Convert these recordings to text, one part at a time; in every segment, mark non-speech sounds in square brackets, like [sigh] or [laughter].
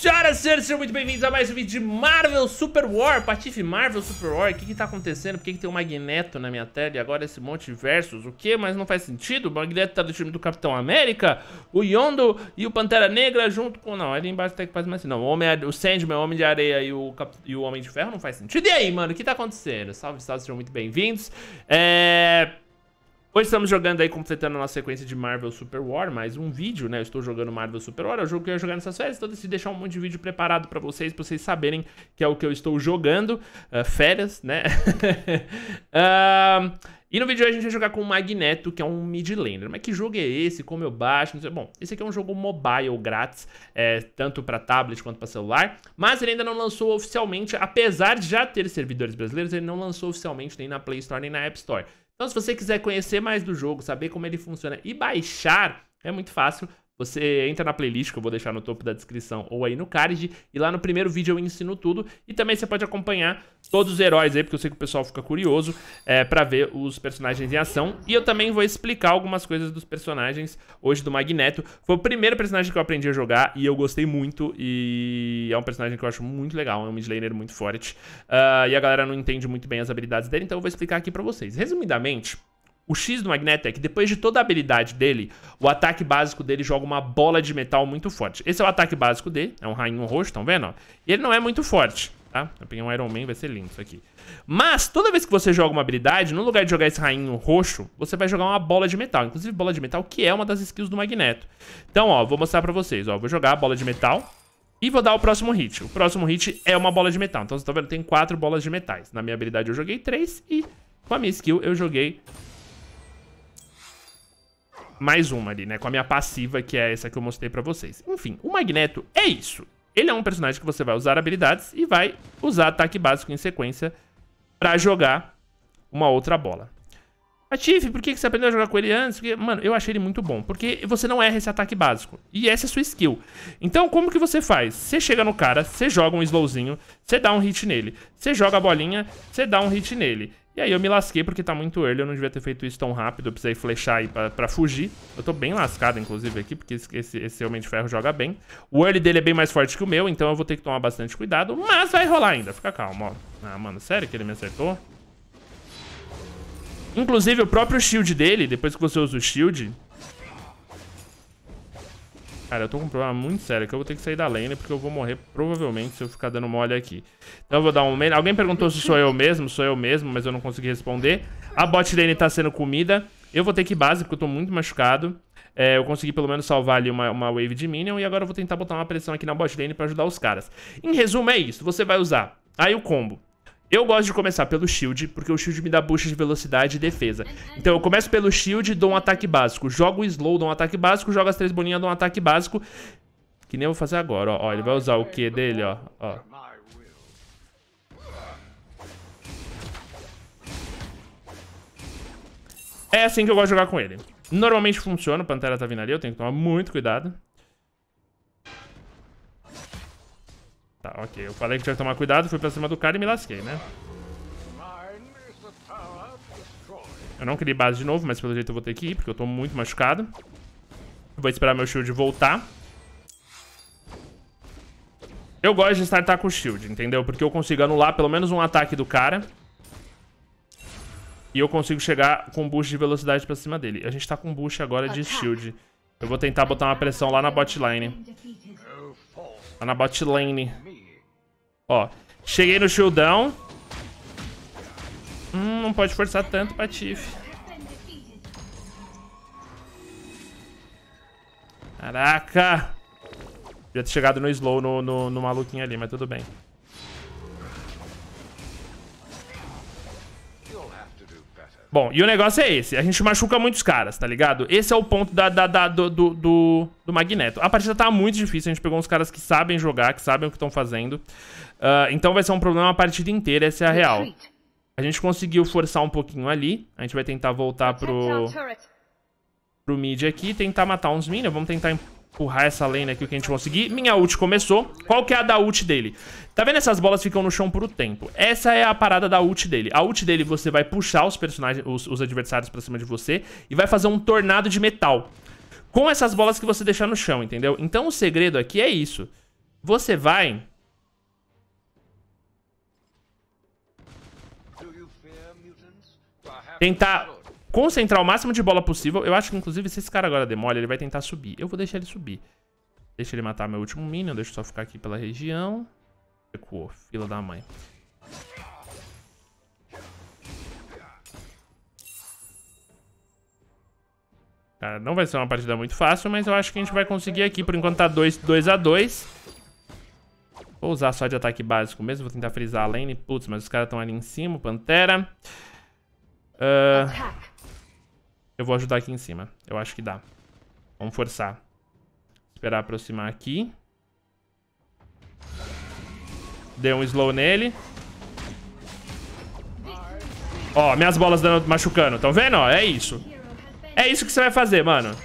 senhoras e senhores, sejam muito bem-vindos a mais um vídeo de Marvel Super War Patife Marvel Super War, o que que tá acontecendo? Por que que tem um Magneto na minha tela e agora esse monte de versos? O que? Mas não faz sentido, o Magneto tá do time do Capitão América, o Yondo e o Pantera Negra junto com... Não, ali embaixo tem tá que faz mais não, o, Homem, o Sandman, o Homem de Areia e o, Cap... e o Homem de Ferro não faz sentido. E aí, mano, o que tá acontecendo? Salve, salve, sejam muito bem-vindos. É... Hoje estamos jogando aí, completando a nossa sequência de Marvel Super War, mais um vídeo, né? Eu estou jogando Marvel Super War, é o jogo que eu ia jogar nessas férias, então eu decidi deixar um monte de vídeo preparado pra vocês, pra vocês saberem que é o que eu estou jogando, uh, férias, né? uh, [laughs] e no vídeo hoje a gente vai jogar com o Magneto, que é um Midlander. Mas que jogo é esse? Como eu baixo? Não sei. Bom, esse aqui é um jogo mobile grátis, é, tanto para tablet quanto para celular. Mas ele ainda não lançou oficialmente, apesar de já ter servidores brasileiros, ele não lançou oficialmente nem na Play Store nem na App Store. Então, se você quiser conhecer mais do jogo, saber como ele funciona e baixar, é muito fácil. Você entra na playlist que eu vou deixar no topo da descrição ou aí no card. E lá no primeiro vídeo eu ensino tudo. E também você pode acompanhar todos os heróis aí, porque eu sei que o pessoal fica curioso é, pra ver os personagens em ação. E eu também vou explicar algumas coisas dos personagens hoje do Magneto. Foi o primeiro personagem que eu aprendi a jogar e eu gostei muito. E é um personagem que eu acho muito legal, é um midlaner muito forte. Uh, e a galera não entende muito bem as habilidades dele, então eu vou explicar aqui pra vocês. Resumidamente... O X do Magnetic, é depois de toda a habilidade dele, o ataque básico dele joga uma bola de metal muito forte. Esse é o ataque básico dele, é um rainho roxo, estão vendo? E ele não é muito forte, tá? Eu peguei um Iron Man, vai ser lindo isso aqui. Mas, toda vez que você joga uma habilidade, no lugar de jogar esse rainho roxo, você vai jogar uma bola de metal. Inclusive, bola de metal, que é uma das skills do Magneto. Então, ó, vou mostrar pra vocês, ó. Vou jogar a bola de metal, e vou dar o próximo hit. O próximo hit é uma bola de metal. Então, vocês estão tá vendo, tem quatro bolas de metais. Na minha habilidade eu joguei três e com a minha skill eu joguei mais uma ali, né? Com a minha passiva, que é essa que eu mostrei pra vocês. Enfim, o Magneto é isso. Ele é um personagem que você vai usar habilidades e vai usar ataque básico em sequência pra jogar uma outra bola. Atif, por que você aprendeu a jogar com ele antes? Porque, mano, eu achei ele muito bom. Porque você não erra esse ataque básico. E essa é a sua skill. Então, como que você faz? Você chega no cara, você joga um slowzinho, você dá um hit nele. Você joga a bolinha, você dá um hit nele. E aí eu me lasquei porque tá muito early, eu não devia ter feito isso tão rápido, eu precisei flechar aí pra, pra fugir. Eu tô bem lascado, inclusive, aqui, porque esse, esse Homem de Ferro joga bem. O early dele é bem mais forte que o meu, então eu vou ter que tomar bastante cuidado, mas vai rolar ainda, fica calmo, ó. Ah, mano, sério que ele me acertou? Inclusive, o próprio shield dele, depois que você usa o shield, Cara, eu tô com um problema muito sério que eu vou ter que sair da lane porque eu vou morrer provavelmente se eu ficar dando mole aqui. Então eu vou dar um Alguém perguntou se sou eu mesmo, sou eu mesmo, mas eu não consegui responder. A bot lane tá sendo comida. Eu vou ter que ir base porque eu tô muito machucado. É, eu consegui pelo menos salvar ali uma, uma wave de minion e agora eu vou tentar botar uma pressão aqui na bot lane pra ajudar os caras. Em resumo é isso, você vai usar aí o combo. Eu gosto de começar pelo shield, porque o shield me dá boost de velocidade e defesa. Então eu começo pelo shield, dou um ataque básico. Jogo o slow, dou um ataque básico. Jogo as três bolinhas, dou um ataque básico. Que nem eu vou fazer agora, ó. ó ele vai usar o Q dele, ó. ó. É assim que eu gosto de jogar com ele. Normalmente funciona, o Pantera tá vindo ali, eu tenho que tomar muito cuidado. Ok, eu falei que tinha que tomar cuidado, fui pra cima do cara e me lasquei, né? Eu não queria base de novo, mas pelo jeito eu vou ter que ir, porque eu tô muito machucado. Vou esperar meu shield voltar. Eu gosto de startar com o shield, entendeu? Porque eu consigo anular pelo menos um ataque do cara. E eu consigo chegar com um boost de velocidade pra cima dele. A gente tá com um boost agora de shield. Eu vou tentar botar uma pressão lá na bot lane. Lá na bot lane. Ó, cheguei no shieldão. Hum, não pode forçar tanto, Patife. Caraca! Devia ter chegado no slow no, no, no maluquinho ali, mas tudo bem. Bom, e o negócio é esse. A gente machuca muitos caras, tá ligado? Esse é o ponto da, da, da do, do, do, do, Magneto. A partida tá muito difícil. A gente pegou uns caras que sabem jogar, que sabem o que estão fazendo. Uh, então vai ser um problema a partida inteira, essa é a real. A gente conseguiu forçar um pouquinho ali. A gente vai tentar voltar pro... Pro mid aqui, tentar matar uns minions. Vamos tentar empurrar essa lane aqui o que a gente conseguir. Minha ult começou. Qual que é a da ult dele? Tá vendo? Essas bolas ficam no chão por um tempo. Essa é a parada da ult dele. A ult dele você vai puxar os personagens, os, os adversários pra cima de você e vai fazer um tornado de metal. Com essas bolas que você deixar no chão, entendeu? Então o segredo aqui é isso. Você vai... Tentar concentrar o máximo de bola possível. Eu acho que, inclusive, se esse cara agora demole, ele vai tentar subir. Eu vou deixar ele subir. Deixa ele matar meu último minion. Deixa eu só ficar aqui pela região. Recuou. Fila da mãe. Cara, não vai ser uma partida muito fácil, mas eu acho que a gente vai conseguir aqui. Por enquanto tá 2x2. Vou usar só de ataque básico mesmo. Vou tentar frisar a lane. Putz, mas os caras estão ali em cima. Pantera. Uh... Eu vou ajudar aqui em cima. Eu acho que dá. Vamos forçar. Esperar aproximar aqui. Dei um slow nele. Ó, minhas bolas dando, machucando. Tão vendo? Ó, é isso. É isso que você vai fazer, mano.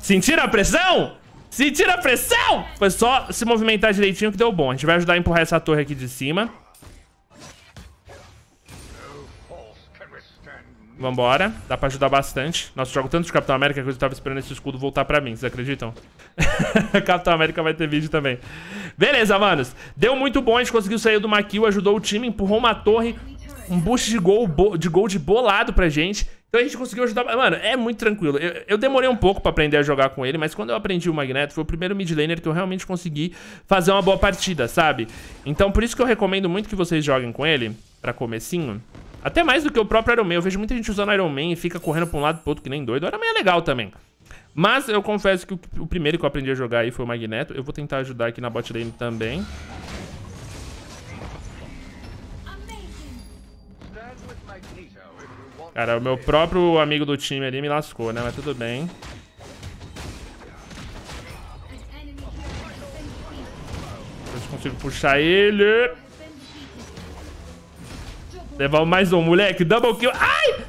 Sentiram a pressão? Sentiram a pressão? Foi só se movimentar direitinho que deu bom. A gente vai ajudar a empurrar essa torre aqui de cima. Vambora. Dá pra ajudar bastante. Nossa, eu jogo tanto de Capitão América que eu tava esperando esse escudo voltar pra mim. Vocês acreditam? [laughs] Capitão América vai ter vídeo também. Beleza, manos. Deu muito bom. A gente conseguiu sair do Maquio, ajudou o time, empurrou uma torre. Um boost de gol, de gol de bolado pra gente. Então a gente conseguiu ajudar. Mano, é muito tranquilo. Eu, eu demorei um pouco pra aprender a jogar com ele, mas quando eu aprendi o Magneto, foi o primeiro mid laner que eu realmente consegui fazer uma boa partida, sabe? Então por isso que eu recomendo muito que vocês joguem com ele, pra comecinho. Até mais do que o próprio Iron Man. Eu vejo muita gente usando Iron Man e fica correndo pra um lado e pro outro que nem doido. O Iron Man é legal também. Mas eu confesso que o, o primeiro que eu aprendi a jogar aí foi o Magneto. Eu vou tentar ajudar aqui na bot lane também. Cara, o meu próprio amigo do time ali me lascou, né? Mas tudo bem. Eu consigo puxar ele. Levar mais um, moleque. Double kill. Ai!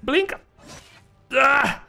Blinka. Ah!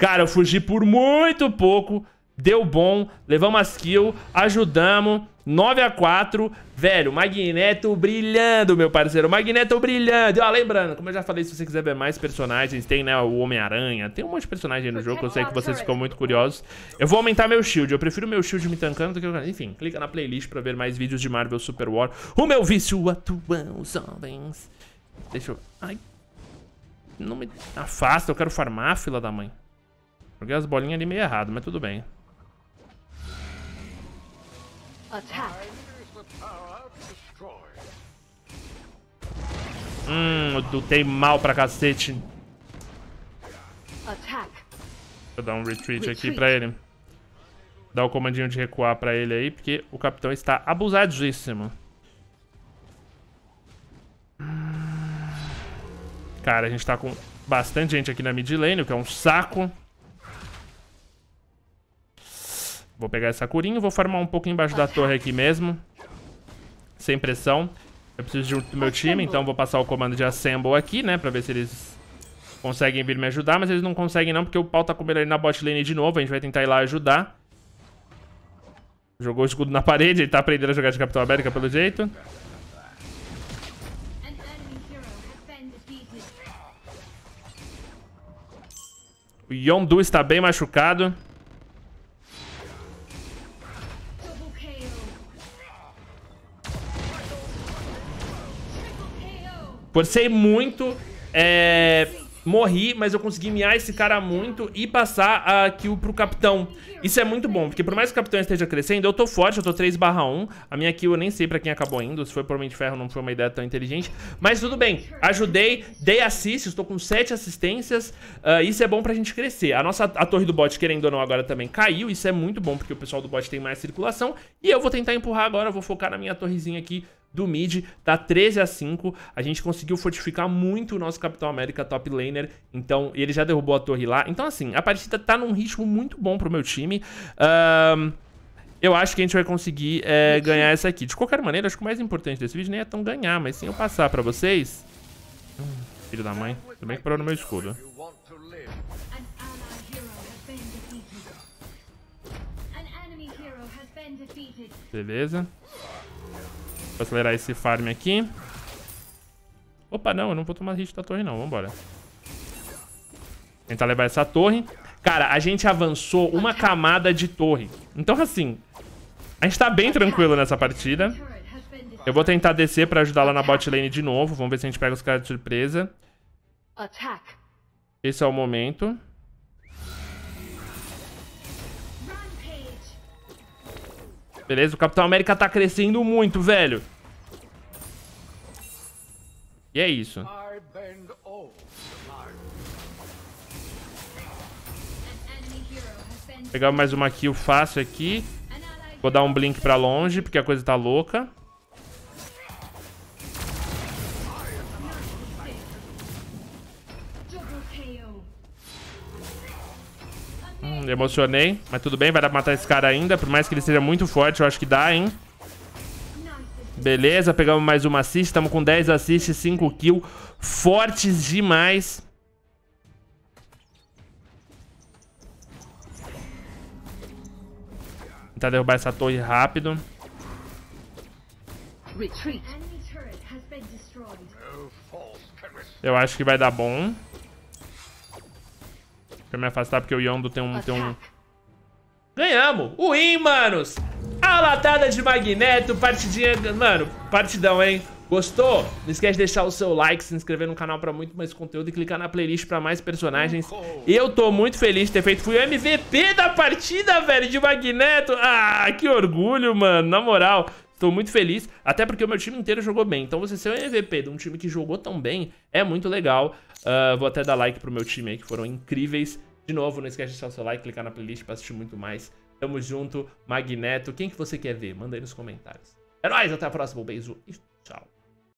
Cara, eu fugi por muito pouco deu bom, levamos as kills, ajudamos, 9x4, velho, Magneto brilhando, meu parceiro, Magneto brilhando. E, ó, lembrando, como eu já falei, se você quiser ver mais personagens, tem, né, o Homem-Aranha, tem um monte de personagem aí no jogo eu sei que vocês ficam muito curiosos. Eu vou aumentar meu shield, eu prefiro meu shield me tancando do que... Eu... Enfim, clica na playlist pra ver mais vídeos de Marvel Super War. O meu vício atuam, os homens. Deixa eu... Ai... Não me afasta, eu quero farmar, fila da mãe. Joguei as bolinhas ali meio errado, mas tudo bem. Hum, eu lutei mal pra cacete. Vou dar um retreat, retreat. aqui pra ele. Dar o comandinho de recuar pra ele aí, porque o capitão está abusadíssimo. Cara, a gente tá com bastante gente aqui na mid lane, o que é um saco. Vou pegar essa curinha. Vou farmar um pouco embaixo da torre aqui mesmo. Sem pressão. Eu preciso de um, do meu time, então vou passar o comando de Assemble aqui, né? Pra ver se eles conseguem vir me ajudar. Mas eles não conseguem não, porque o pau tá comendo ali na bot lane de novo. A gente vai tentar ir lá ajudar. Jogou o escudo na parede. Ele tá aprendendo a jogar de Capitão América, pelo jeito. O Yondu está bem machucado. Forcei muito, é... Morri, mas eu consegui miar esse cara muito e passar a kill pro capitão. Isso é muito bom, porque por mais que o capitão esteja crescendo, eu tô forte, eu tô 3 barra 1. A minha kill eu nem sei pra quem acabou indo, se foi por meio de ferro não foi uma ideia tão inteligente. Mas tudo bem, ajudei, dei assist, estou com 7 assistências. Uh, isso é bom pra gente crescer. A nossa a torre do bot, querendo ou não, agora também caiu. Isso é muito bom, porque o pessoal do bot tem mais circulação. E eu vou tentar empurrar agora, vou focar na minha torrezinha aqui do mid, tá 13 a 5. A gente conseguiu fortificar muito o nosso Capitão América top laner, então ele já derrubou a torre lá. Então assim, a partida tá num ritmo muito bom pro meu time. Um, eu acho que a gente vai conseguir é, ganhar essa aqui. De qualquer maneira, acho que o mais importante desse vídeo nem é tão ganhar, mas sim eu passar pra vocês. Hum, filho da mãe, também que parou no meu escudo. Beleza. Vou acelerar esse farm aqui. Opa, não, eu não vou tomar hit da torre não, vambora. Tentar levar essa torre. Cara, a gente avançou uma camada de torre. Então, assim, a gente tá bem tranquilo nessa partida. Eu vou tentar descer pra ajudar lá na bot lane de novo. Vamos ver se a gente pega os caras de surpresa. Esse é o momento. Beleza? O Capitão América tá crescendo muito, velho. E é isso. Pegar mais uma kill fácil aqui. Vou dar um blink pra longe, porque a coisa tá louca. emocionei. Mas tudo bem, vai dar pra matar esse cara ainda. Por mais que ele seja muito forte, eu acho que dá, hein? Beleza, pegamos mais uma assist. Estamos com 10 assists, 5 kills. Fortes demais. Tentar derrubar essa torre rápido. Eu acho que vai dar bom. Deixa eu me afastar porque o Yondo tem um... Tem um... Tá. Ganhamos! O win, manos! A latada de Magneto, partidinha... Mano, partidão, hein? Gostou? Não esquece de deixar o seu like, se inscrever no canal pra muito mais conteúdo e clicar na playlist pra mais personagens. Eu tô muito feliz de ter feito. Fui o MVP da partida, velho, de Magneto. Ah, que orgulho, mano. Na moral, Tô muito feliz, até porque o meu time inteiro jogou bem. Então você ser o MVP de um time que jogou tão bem é muito legal. Uh, vou até dar like pro meu time aí, que foram incríveis. De novo, não esquece de deixar o seu like, clicar na playlist pra assistir muito mais. Tamo junto, Magneto. Quem que você quer ver? Manda aí nos comentários. É nóis, até a próxima. Um beijo e tchau.